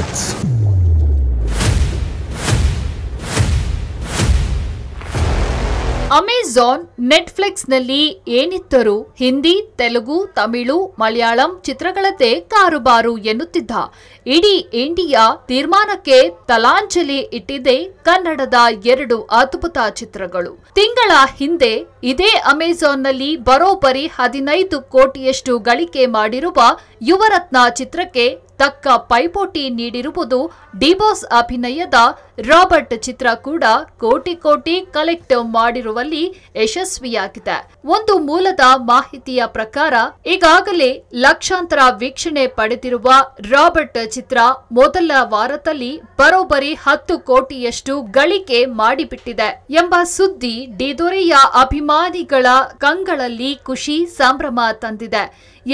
starts. Amazon ನೆಟ್ಫ್ಲಿಕ್ಸ್ನಲ್ಲಿ ಏನಿತ್ತರೂ ಹಿಂದಿ ತೆಲುಗು ತಮಿಳು ಮಲಯಾಳಂ ಚಿತ್ರಗಳದ್ದೇ ಕಾರುಬಾರು ಎನ್ನುತ್ತಿದ್ದ ಇಡೀ ಇಂಡಿಯಾ ತೀರ್ಮಾನಕ್ಕೆ ತಲಾಂಜಲಿ ಇಟ್ಟಿದೆ ಕನ್ನಡದ ಎರಡು ಅದ್ಭುತ ಚಿತ್ರಗಳು ತಿಂಗಳ ಹಿಂದೆ ಇದೇ ಅಮೆಜಾನ್ನಲ್ಲಿ ಬರೋಬ್ಬರಿ ಹದಿನೈದು ಕೋಟಿಯಷ್ಟು ಗಳಿಕೆ ಮಾಡಿರುವ ಯುವರತ್ನ ಚಿತ್ರಕ್ಕೆ ತಕ್ಕ ಪೈಪೋಟಿ ನೀಡಿರುವುದು ಡಿಬಾಸ್ ಅಭಿನಯದ ರಾಬರ್ಟ್ ಚಿತ್ರ ಕೂಡ ಕೋಟಿ ಕೋಟಿ ಕಲೆಕ್ಟ್ ಮಾಡಿರುವಲ್ಲಿ ಯಶಸ್ವಿಯಾಗಿದೆ ಒಂದು ಮೂಲದ ಮಾಹಿತಿಯ ಪ್ರಕಾರ ಈಗಾಗಲೇ ಲಕ್ಷಾಂತರ ವೀಕ್ಷಣೆ ಪಡೆದಿರುವ ರಾಬರ್ಟ್ ಚಿತ್ರ ಮೊದಲ ವಾರದಲ್ಲಿ ಬರೋಬ್ಬರಿ ಹತ್ತು ಕೋಟಿಯಷ್ಟು ಗಳಿಕೆ ಮಾಡಿಬಿಟ್ಟಿದೆ ಎಂಬ ಸುದ್ದಿ ಡಿದೊರೆಯ ಅಭಿಮಾನಿಗಳ ಕಂಗಳಲ್ಲಿ ಖುಷಿ ಸಂಭ್ರಮ ತಂದಿದೆ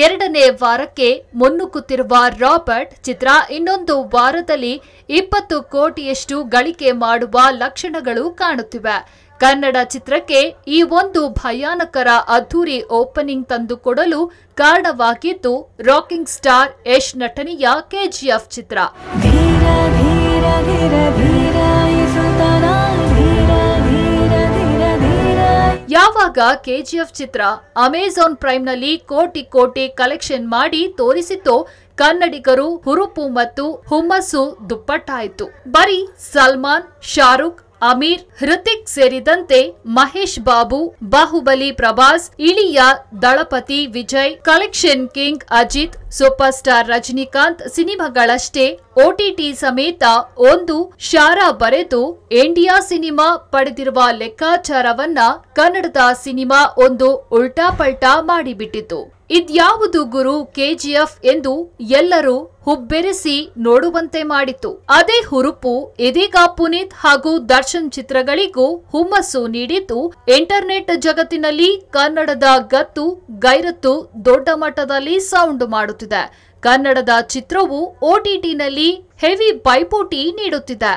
ಎರಡನೇ ವಾರಕ್ಕೆ ಮುನ್ನುಗ್ಗುತ್ತಿರುವ ರಾಬರ್ಟ್ ಕಟ್ ಚಿತ್ರ ಇನ್ನೊಂದು ವಾರದಲ್ಲಿ ಇಪ್ಪತ್ತು ಕೋಟಿಯಷ್ಟು ಗಳಿಕೆ ಮಾಡುವ ಲಕ್ಷಣಗಳು ಕಾಣುತ್ತಿವೆ ಕನ್ನಡ ಚಿತ್ರಕ್ಕೆ ಈ ಒಂದು ಭಯಾನಕರ ಅದ್ಧೂರಿ ಓಪನಿಂಗ್ ತಂದುಕೊಡಲು ಕಾರಣವಾಗಿದ್ದು ರಾಕಿಂಗ್ ಸ್ಟಾರ್ ಯಶ್ ನಟನೆಯ ಕೆಜಿಎಫ್ ಚಿತ್ರ ಜಿ ಕೆಜಿಎಫ್ ಚಿತ್ರ ಅಮೆಜಾನ್ ಪ್ರೈಮ್ನಲ್ಲಿ ಕೋಟಿ ಕೋಟಿ ಕಲೆಕ್ಷನ್ ಮಾಡಿ ತೋರಿಸಿತ್ತು ಕನ್ನಡಿಗರು ಹುರುಪು ಮತ್ತು ಹುಮ್ಮಸ್ಸು ದುಪ್ಪಟ್ಟಾಯಿತು ಬರೀ ಸಲ್ಮಾನ್ ಶಾರುಖ್ ಅಮೀರ್ ಹೃತಿಕ್ ಸೇರಿದಂತೆ Mahesh Babu Baahubali Prabhas Ilaya Thalapathy Vijay collection king Ajith super star Rajinikanth ಸಿನಿಮಾಗಳಷ್ಟೇ ಒಟಿಟಿ ಸಮೇತ ಒಂದು ಶಾರ ಬರೆದು ಇಂಡಿಯಾ ಸಿನಿಮಾ ಪಡೆದಿರುವ ಲೆಕ್ಕಾಚಾರವನ್ನ ಕನ್ನಡದ ಸಿನಿಮಾ ಒಂದು ಉಲ್ಟಾಪಲ್ಟಾ ಮಾಡಿಬಿಟ್ಟಿತು ಇದ್ಯಾವುದು ಗುರು ಕೆಜಿಎಫ್ ಎಂದು ಎಲ್ಲರೂ ಹುಬ್ಬೆರೆಸಿ ನೋಡುವಂತೆ ಮಾಡಿತು ಅದೇ ಹುರುಪು ಇದೀಗ ಪುನೀತ್ ಹಾಗೂ ದರ್ಶನ್ ಚಿತ್ರಗಳಿಗೂ ಹುಮ್ಮಸ್ಸು ನೀಡಿದ್ದು ಇಂಟರ್ನೆಟ್ ಜಗತ್ತಿನಲ್ಲಿ ಕನ್ನಡದ ಗತ್ತು ಗೈರತ್ತು ದೊಡ್ಡ ಮಟ್ಟದಲ್ಲಿ ಸೌಂಡ್ ಮಾಡುತ್ತಿದೆ ಕನ್ನಡದ ಚಿತ್ರವು ಓಟಿಟಿನಲ್ಲಿ ಹೆವಿ ಪೈಪೋಟಿ ನೀಡುತ್ತಿದೆ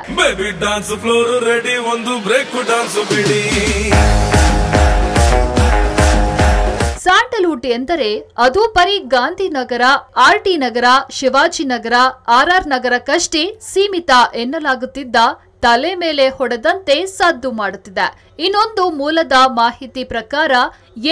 ಸ್ಯಾಂಡಲ್ವುಡ್ ಎಂದರೆ ಅದು ಪರಿ ಗಾಂಧಿನಗರ ಆರ್ಟಿ ನಗರ ಶಿವಾಜಿನಗರ ಆರ್ಆರ್ ನಗರಕ್ಕಷ್ಟೇ ಸೀಮಿತ ಎನ್ನಲಾಗುತ್ತಿದ್ದ ತಲೆ ಮೇಲೆ ಹೊಡೆದಂತೆ ಸದ್ದು ಮಾಡುತ್ತಿದೆ ಇನ್ನೊಂದು ಮೂಲದ ಮಾಹಿತಿ ಪ್ರಕಾರ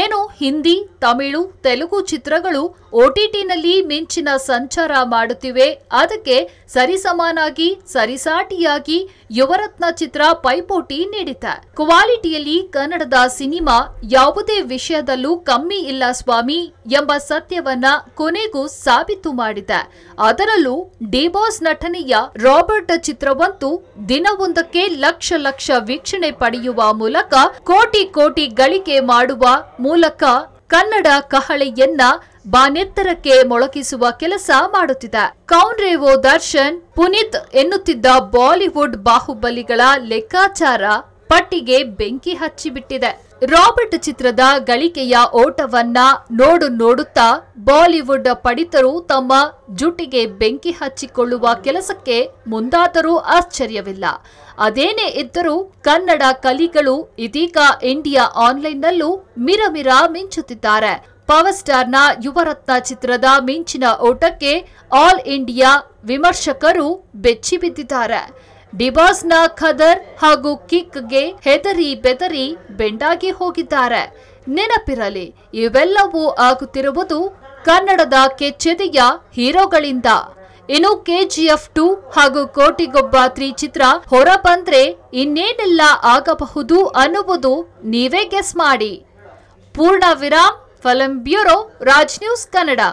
ಏನು ಹಿಂದಿ ತಮಿಳು ತೆಲುಗು ಚಿತ್ರಗಳು ಒಟಿಟಿನಲ್ಲಿ ಮಿಂಚಿನ ಸಂಚಾರ ಮಾಡುತ್ತಿವೆ ಅದಕ್ಕೆ ಸರಿಸಮಾನಾಗಿ ಸರಿಸಾಟಿಯಾಗಿ ಯುವರತ್ನ ಚಿತ್ರ ಪೈಪೋಟಿ ನೀಡಿದೆ ಕ್ವಾಲಿಟಿಯಲ್ಲಿ ಕನ್ನಡದ ಸಿನಿಮಾ ಯಾವುದೇ ವಿಷಯದಲ್ಲೂ ಕಮ್ಮಿ ಇಲ್ಲ ಸ್ವಾಮಿ ಎಂಬ ಸತ್ಯವನ್ನ ಕೊನೆಗೂ ಸಾಬೀತು ಮಾಡಿದೆ ಅದರಲ್ಲೂ ಡಿಬಾಸ್ ನಟನೆಯ ರಾಬರ್ಟ್ ಚಿತ್ರವಂತೂ ದಿನವೊಂದಕ್ಕೆ ಲಕ್ಷ ಲಕ್ಷ ವೀಕ್ಷಣೆ ಪಡೆಯುವ ಮೂಲಕ ಕೋಟಿ ಕೋಟಿ ಗಳಿಕೆ ಮಾಡುವ ಮೂಲಕ ಕನ್ನಡ ಕಹಳೆಯನ್ನ ಬಾನೆತ್ತರಕ್ಕೆ ಮೊಳಕಿಸುವ ಕೆಲಸ ಮಾಡುತ್ತಿದೆ ಕೌನ್ರೇವೋ ದರ್ಶನ್ ಪುನೀತ್ ಎನ್ನುತ್ತಿದ್ದ ಬಾಲಿವುಡ್ ಬಾಹುಬಲಿಗಳ ಲೆಕ್ಕಾಚಾರ ಪಟ್ಟಿಗೆ ಬೆಂಕಿ ಹಚ್ಚಿಬಿಟ್ಟಿದೆ ರಾಬರ್ಟ್ ಚಿತ್ರದ ಗಳಿಕೆಯ ಓಟವನ್ನ ನೋಡು ನೋಡುತ್ತಾ ಬಾಲಿವುಡ್ ಪಡಿತರು ತಮ್ಮ ಜುಟಿಗೆ ಬೆಂಕಿ ಹಚ್ಚಿಕೊಳ್ಳುವ ಕೆಲಸಕ್ಕೆ ಮುಂದಾದರೂ ಆಶ್ಚರ್ಯವಿಲ್ಲ ಅದೇನೇ ಇದ್ದರೂ ಕನ್ನಡ ಕಲಿಗಳು ಇದೀಗ ಇಂಡಿಯಾ ಆನ್ಲೈನ್ನಲ್ಲೂ ಮಿರಮಿರ ಮಿಂಚುತ್ತಿದ್ದಾರೆ ಪವರ್ ಸ್ಟಾರ್ನ ಯುವರತ್ನ ಚಿತ್ರದ ಮಿಂಚಿನ ಓಟಕ್ಕೆ ಆಲ್ ಇಂಡಿಯಾ ವಿಮರ್ಶಕರು ಬೆಚ್ಚಿಬಿದ್ದಿದ್ದಾರೆ ಡಿಬಾಸ್ನ ಖದರ್ ಹಾಗೂ ಕಿಕ್ಗೆ ಹೆದರಿ ಬೆದರಿ ಬೆಂಡಾಗಿ ಹೋಗಿದ್ದಾರೆ ನೆನಪಿರಲಿ ಇವೆಲ್ಲವೂ ಆಗುತ್ತಿರುವುದು ಕನ್ನಡದ ಕೆಚ್ಚೆದೆಯ ಹೀರೋಗಳಿಂದ ಇನ್ನು ಕೆಜಿಎಫ್ ಟು ಹಾಗೂ ಕೋಟಿಗೊಬ್ಬ ತ್ರೀ ಚಿತ್ರ ಹೊರ ಬಂದ್ರೆ ಇನ್ನೇನೆಲ್ಲ ಆಗಬಹುದು ಅನ್ನುವುದು ನೀವೇ ಗೆಸ್ ಮಾಡಿ ಪೂರ್ಣ ವಿರಾಮ್ ಫಲಂ ಬ್ಯೂರೋ ರಾಜ್ ನ್ಯೂಸ್ ಕನ್ನಡ